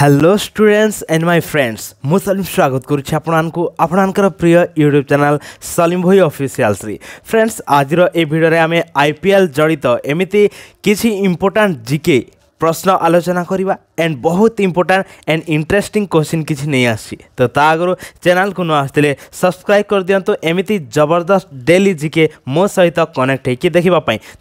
hello students and my friends মু সলিম স্বাগত করছি আপনার আপনার প্রিয় ইউট্যুব চ্যানেল সলিম ভই অফিসিয়ালসে ফ্রেন্ডস আজর এই ভিডিওরে আমি আইপিএল জড়িত এমিতি কিছু ইম্পর্টাট জিকে প্রশ্ন আলোচনা করা এন্ড বহুত ইম্পর্টাট এন্ড ইন্টরেস্টিং কোশ্চিন কিছু নিয়ে আসছি তো তা আগর চ্যানেলকে ন আসলে সবসক্রাইব করে দিও এমিতি জবরদস্ত ডেলি জিকে মো সহিত কনেক্ট হয়েকি দেখা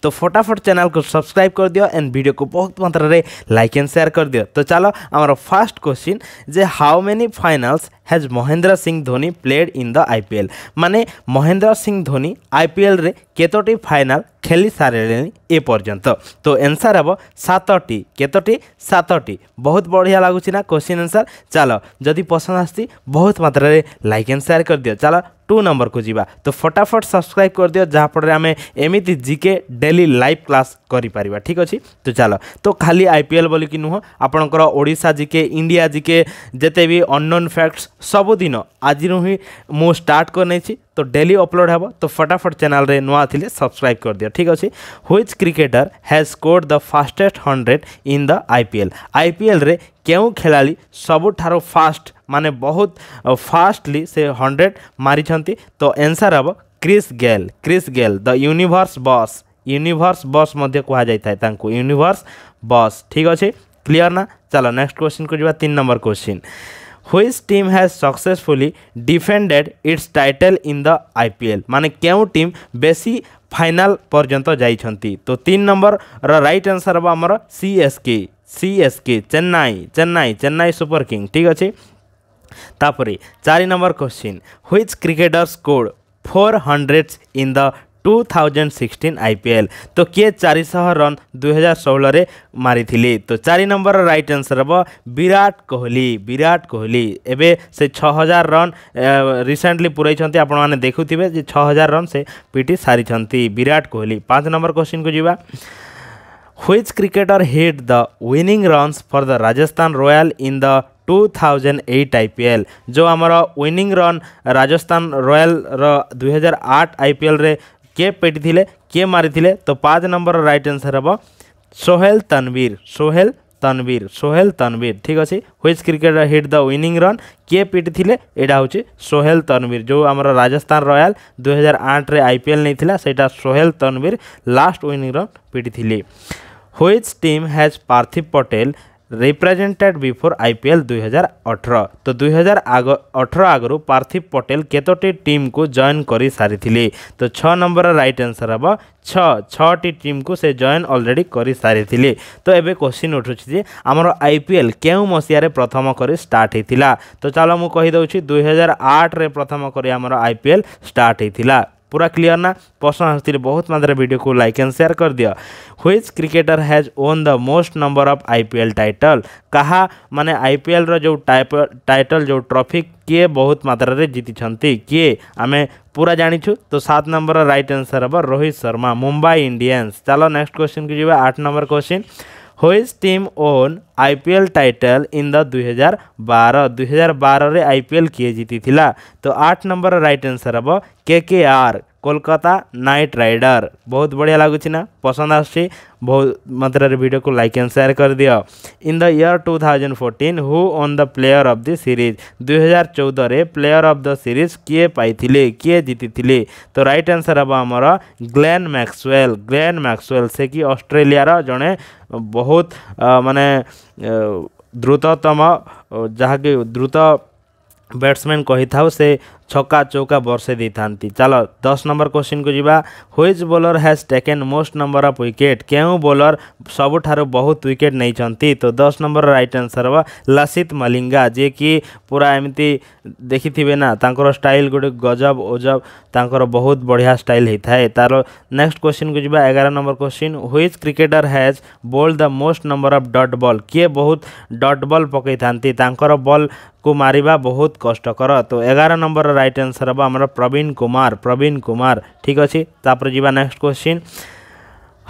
তো ফটাফট চ্যানেলকে সবসক্রাইব করে দিও এন্ড ভিডিওকে বহুত মাত্রার লাইক এন্ড সেয়ার করে দিও তো চালো আমার ফার্স্ট কোশ্চিন যে how many finals has Mahendra Singh Dhoni played in the I P L मान Mahendra Singh Dhoni I P L केतोटी फाइनाल ଖେଳି ସାରିଲେଣି ଏ ପର୍ଯ୍ୟନ୍ତ ତ ଏନ୍ସାର୍ ହେବ ସାତଟି କେତୋଟି ସାତଟି ବହୁତ ବଢ଼ିଆ ଲାଗୁଛି ନା କୋଶ୍ଚିନ୍ ଆନ୍ସର୍ ଚାଲ ଯଦି ପସନ୍ଦ ଆସିଛି ବହୁତ ମାତ୍ରାରେ ଲାଇକ୍ ଆଣ୍ଡ ସେୟାର୍ କରିଦିଅ ଚାଲ टू नंबर को जावा तो फटाफट सब्सक्राइब कर दियो जहाँफल आम एमती जिके डेली लाइव क्लास कर ठीक अच्छे तो चल तो खाली आईपीएल बोल कि नुह ଆପଣଙ୍କର ଓଡ଼ିଶା ଜିକେ ଇଣ୍ଡିଆ ଜିକେ ଯେତେ ବି ଅନନୋନ୍ ଫ୍ୟାକ୍ଟସ୍ ସବୁଦିନ ଆଜିରୁ ହିଁ ମୁଁ ଷ୍ଟାର୍ଟ କରିନେଇଛି तो डेली अपलोड हे तो फटाफट चैनल रे नुआ थिले सब्सक्राइब कर दियो ठीक अछि which cricketer has scored the fastest 100 in the IPL IPL रे କେଉଁ ଖେଳାଳି ସବୁଠାରୁ ଫାଷ୍ଟ ମାନେ ବହୁତ ଫାଷ୍ଟଲି ସେ ହଣ୍ଡ୍ରେଡ଼ ମାରିଛନ୍ତି ତ ଏନ୍ସର୍ ହେବ Chris Gayle Chris Gayle the universe boss universe boss ମଧ୍ୟ କୁହାଯାଇଥାଏ ତାଙ୍କୁ ୟୁନିଭର୍ସ ବସ୍ ଠିକ୍ ଅଛି କ୍ଲିଅର୍ ନା ଚାଲ ନେକ୍ସଟ କ୍ୱେଶ୍ଚିନ୍କୁ ଯିବା ତିନି number question which team has successfully defended its title in the IPL মানে কেউ টিম বেশি ফাইনাল পর্যন্ত যাইছন্তি তো তিন নম্বর রাইট আনসার হব আমার CSK CSK Chennai Chennai Chennai super king ঠিক আছে তাপরে চারি number question which cricketer score four hundreds in the two thousand sixteen I P L ତ କିଏ ଚାରିଶହ ରନ୍ ଦୁଇହଜାର ଷୋହଳରେ ମାରିଥିଲେ ତ ଚାରି ନମ୍ବର ରାଇଟ୍ ଆନ୍ସର୍ ହେବ ବିରାଟ କୋହଲି ବିରାଟ କୋହଲି ଏବେ ସେ ଛଅ ହଜାର ରନ୍ ରିସେଣ୍ଟଲି ପୂରାଇଛନ୍ତି ଆପଣମାନେ ଦେଖୁଥିବେ ଯେ ଛଅ ହଜାର ରନ୍ ସେ ପିଟି ସାରିଛନ୍ତି ବିରାଟ କୋହଲି ପାଞ୍ଚ ନମ୍ବର କୋଶ୍ଚିନ୍କୁ ଯିବା which cricketer hit the winning runs for the Rajasthan Royal in the 2008 IPL जो आमर विनिंग रन राजस्थान रॉयल रो 2008 आईपीएल रे କିଏ ପିଟିଥିଲେ କିଏ ମାରିଥିଲେ ତ ପାଞ୍ଚ ନମ୍ବର ରାଇଟ୍ ଆନ୍ସର୍ ହେବ ସୋହେଲ ତନବୀର ସୋହେଲ ତନବୀର ସୋହେଲ ତନବୀର ଠିକ୍ ଅଛି which cricketer hit the winning run କିଏ ପିଟିଥିଲେ ଏଇଟା ହେଉଛି ସୋହେଲ ତନବୀର ଯେଉଁ ଆମର ରାଜସ୍ଥାନ ରୟାଲ ଦୁଇହଜାର ଆଠରେ ଆଇ ପି ଏଲ୍ ନେଇଥିଲା ସେଇଟା Sohail Tanvir last winning run ପିଟିଥିଲେ which team has Parthiv Patel represented before IPL দুই হাজার অঠর তো দুই হাজার আগ অঠর আগর পার্থিব পটেল কতটি টিমকু জয়েন করে সারি তো ছ নম্বর রাইট আনসর হব ছ ছটি টিমকু সে জয়েন অলরেডি করে সারি তো এবে কোশ্চিন উঠুছি যে আমার আইপিএল কেউ মশিয়ারে প্রথম করে স্টার্ট হয়েছিল তো চাল মু কহিদেছি দুই হাজার আটরে প্রথম করে আমার আইপিএল স্টার্ট হয়েছিল पूरा क्लियर ना पसंद आस बहुत मात्रा भिड को लाइक एंड सेयार कर दिव which cricketer has won the most number of IPL title कहा माने आईपीएल रो टाइप टाइटल जो ट्रॉफी किए बहुत मात्रा रे जीति किए आम पूरा जाचु तो सात नंबर रईट आंसर हम रोहित शर्मा मुंबई इंडियंस चलो नेक्स्ट क्वेश्चन को जी आठ number question which team won IPL title in the দুই হাজার বার দুই হাজার বারে আইপিএল কিয়ে জিতি তো আট নম্বর রাইট আনসর হব K K R Kolkata knight rider बहुत बढ़िया लगुच ना पसंद आस मात्र भिडियो को लाइक एंड सेयार कर दियो in the year two thousand fourteen who won the player of the series दुई हजार चौदह प्लेयर अफ द सीरीज किए पाई किए जीति तो रईट आंसर हम आमर ग्लेन मैक्सवेल ग्लेन मैक्सवेल से कि अस्ट्रेलिया जड़े बहुत मानने द्रुततम जहाँकि द्रुत कही था से ছকা চৌকা বর্ষে দিয়ে চাল দশ নম্বর কোশ্চিন কু যা which bowler has taken most number of wicket কেউ বোলর সবুঠার বহুত উইকেট নেইছেন তো দশ নম্বর রাইট আনসর হব লসিত মলিঙ্গা যে কি পুরা এমতি দেখিথিবে না তাঁকর স্টাইল গোটে গজব ওজব তাঁকর বহুত বঢ়িয়া স্টাইল হয়ে থাকে তার নেক্সট কোশ্চিন কু যা এগার number question which cricketer has bowl the most number of dot ball किए बहुत डट बॉल पकई था बॉल को मारिबा बहुत कष्टकर तो एगार नंबर রাইট আনসার হব আমার প্রবীণ কুমার প্রবীণ কুমার ঠিক আছে তাপরে যা next question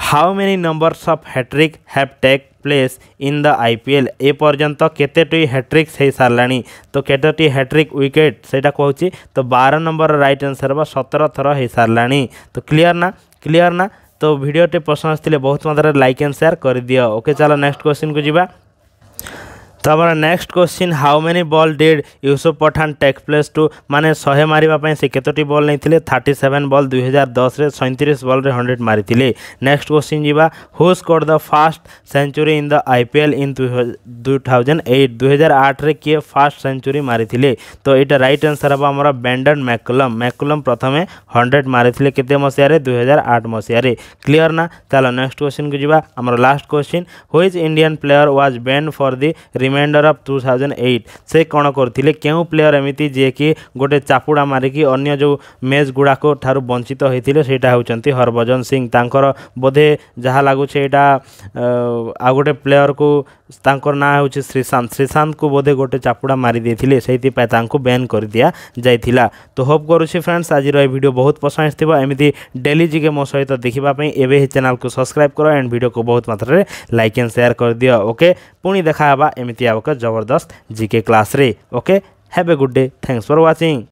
how many numbers of hattrick have take place in the IPL এ পর্যন্ত কেতেটি হ্যাট্রিক্স হয়ে সারা তো কেতোটি হ্যাট্রিক উইকেট সেটা কুচি তো বার নম্বর রাইট আনসার হব সতের থর হয়ে সারা তো ক্লিয়ার না ক্লিয়ার না तो भिडियोटे पसंद आसते बहुत मात्र लाइक एंड सेयार कर दियो ओके चलो नेक्स्ट क्वेश्चन को जी तो आम next question how many ball did Yusuf Pathan take place to मैंने शहे मारे से कतोटी बल नहीं थे थर्टी सेवेन बल दुई हजार दस रे सैंतीस बल हंड्रेड मारी नेक्स्ट क्वेश्चन जीवा हू कर the fast century in the IPL in दुई थाउजेंड एट दुई हजार आठ रे किए फास्ट सेंचुरी मारी तो ये रईट आनसर हम आम बैंडन मैकुलम मैकुलम प्रथम हंड्रेड मारी के कते मसीह दुई हजार आठ क्लियर ना चलो नेक्स्ट क्वेश्चन को जी आम last question which Indian player was ban for the रिमे remainder of two thousand eight ସେ କ'ଣ କରିଥିଲେ କେଉଁ ପ୍ଲେୟର୍ ଏମିତି ଯିଏକି ଗୋଟେ ଚାପୁଡ଼ା ମାରିକି ଅନ୍ୟ ଯେଉଁ ମ୍ୟାଚ୍ ଗୁଡ଼ାକ ଠାରୁ ବଞ୍ଚିତ ହୋଇଥିଲେ ସେଇଟା ହେଉଛନ୍ତି ହରଭଜନ ସିଂ ତାଙ୍କର ବୋଧେ ଯାହା ଲାଗୁଛି ଏଇଟା ଆଉ ଗୋଟେ ପ୍ଲେୟର୍କୁ ତାଙ୍କର ନାଁ ହେଉଛି ଶ୍ରୀଶାନ୍ତ ଶ୍ରୀଶାନ୍ତକୁ ବୋଧେ ଗୋଟେ ଚାପୁଡ଼ା ମାରି ଦେଇଥିଲେ ସେଇଥିପାଇଁ ତାଙ୍କୁ ବ୍ୟାନ୍ କରିଦିଆ ଯାଇଥିଲା ତ ହୋପ୍ କରୁଛି ଫ୍ରେଣ୍ଡସ୍ ଆଜିର ଏ ଭିଡ଼ିଓ ବହୁତ ପସନ୍ଦ ଆସିଥିବ ଏମିତି ଡେଲି ଜିକେ ମୋ ସହିତ ଦେଖିବା ପାଇଁ ଏବେ ହିଁ ଚ୍ୟାନେଲ୍କୁ ସବସ୍କ୍ରାଇବ୍ କର ଆଣ୍ଡ ଭିଡ଼ିଓକୁ ବହୁତ ମାତ୍ରାରେ ଲାଇକ୍ ଆଣ୍ଡ ସେୟାର କରିଦିଅ ଓକେ ପୁଣି ଦେଖା ହେବା ଏମିତି ଆଉ ଏକ ଜବରଦସ୍ତ ଜି କେ କ୍ଲାସ୍ରେ okay have a good day thanks for watching